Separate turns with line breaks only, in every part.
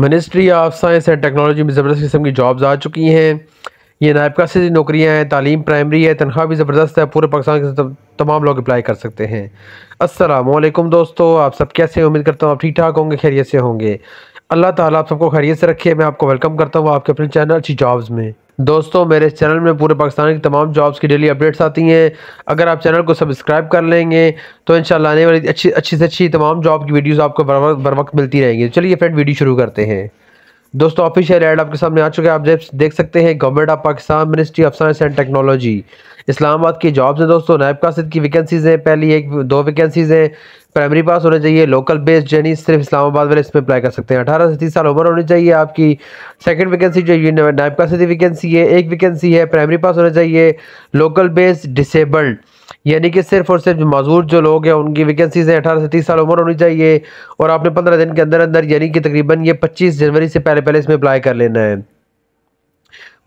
ministry of science and technology में ज़बरदस्त किस्म की जॉब्स आ चुकी हैं ये नायबका सी नौकरियाँ हैं तालीम प्राइमरी है तनख्वाह भी ज़बरदस्त है पूरे पाकिस्तान के तमाम लोग अप्लाई कर सकते हैं असलम दोस्तों आप सब कैसे उम्मीद करता हूँ आप ठीक ठाक होंगे खैरियत से होंगे अल्लाह ताला आप सबको खैरियत से रखिए मैं आपको वेलकम करता हूँ आपके अपने चैनल अच्छी जॉब्स में दोस्तों मेरे इस चैनल में पूरे पाकिस्तान की तमाम जॉब्स की डेली अपडेट्स आती हैं अगर आप चैनल को सब्सक्राइब कर लेंगे तो इन आने वाली अच्छी अच्छी से अच्छी तमाम जॉब की वीडियोज़ आपको बर वक्त मिलती रहेंगी तो चलिए फ्रेंड वीडियो शुरू करते हैं दोस्तों ऑफिशियल एड आपके सामने आ चुके हैं आप देख सकते हैं government of Pakistan ministry of science and technology Islamabad की जॉब्स हैं दोस्तों नायब कासिद की वैकेंसीज हैं पहली एक दो वैकेंसीज हैं प्राइमरी पास होने चाहिए लोकल बेस्ड यानी सिर्फ इस्लामाबाद वाले इसमें अप्लाई कर सकते हैं अठारह से तीस साल उम्र होनी चाहिए आपकी सेकंड वैकेंसी जो नायब कासिद की वैकेंसी है एक वैकेंसी है प्राइमरी पास होना चाहिए लोकल बेस्ड डिसेबल्ड यानी कि सिर्फ और सिर्फ मजदूर जो लोग हैं उनकी वैकेंसीज से अठारह से तीस साल उम्र होनी चाहिए और आपने पंद्रह दिन के अंदर अंदर यानी कि तकरीबन ये पच्चीस जनवरी से पहले पहले इसमें अप्लाई कर लेना है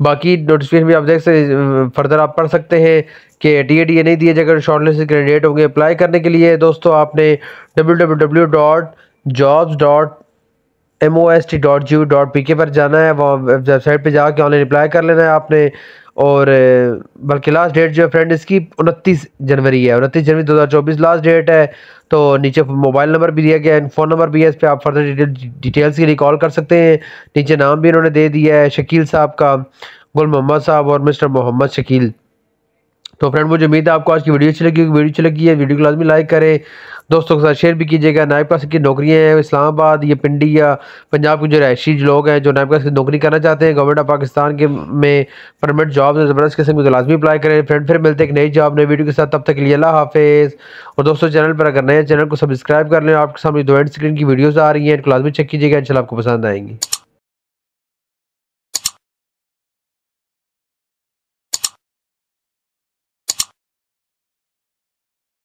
बाकी नोटिफिकेशन भी आप देख सकते फर्दर आप पढ़ सकते हैं कि टी ए टी ए नहीं दिए जाएगा शॉर्टलिस्ट कैंडिडेट होंगे अप्लाई करने के लिए दोस्तों आपने W W W dot jobs dot M O S T dot G dot P K पर जाना है वहाँ वेबसाइट पे जाके ऑनलाइन अप्लाई कर लेना है आपने और बल्कि लास्ट डेट जो है फ्रेंड इसकी उनतीस जनवरी है उनतीस जनवरी दो हज़ार चौबीस लास्ट डेट है तो नीचे मोबाइल नंबर भी दिया गया है फ़ोन नंबर भी है इस पर आप फर्दर डिटेल डिटेल्स के लिए कॉल कर सकते हैं नीचे नाम भी इन्होंने दे दिया है शकील साहब का गुल मोहम्मद साहब और मिस्टर मोहम्मद शकील तो फ्रेंड मुझे उम्मीद है आपको आज की वीडियो अच्छी लगी वीडियो अच्छी लगी है वीडियो को लाजमी लाइक करें दोस्तों के साथ शेयर भी कीजिएगा नायब क्लास की नौकरियाँ हैं इस्लामाबाद या पिंडी या पंजाब के जो रहायशी लोग हैं जो नायब क्लास की नौकरी करना चाहते हैं गवर्नमेंट ऑफ पाकिस्तान के में परमानेंट जॉब ज़बरदस्त किस्म की तो लाजमी अप्लाई करें फ्रेंड फिर मिलते हैं एक नई जॉब नई वीडियो के साथ तब तक लिए अल्लाह हाफिज़ और दोस्तों चैनल पर अगर नए चैनल को सब्सक्राइब कर लें आपके सामने दो एंड स्क्रीन की वीडियोज़ आ रही हैं इनको लाजमी चेक कीजिएगा इन आपको पसंद आएंगी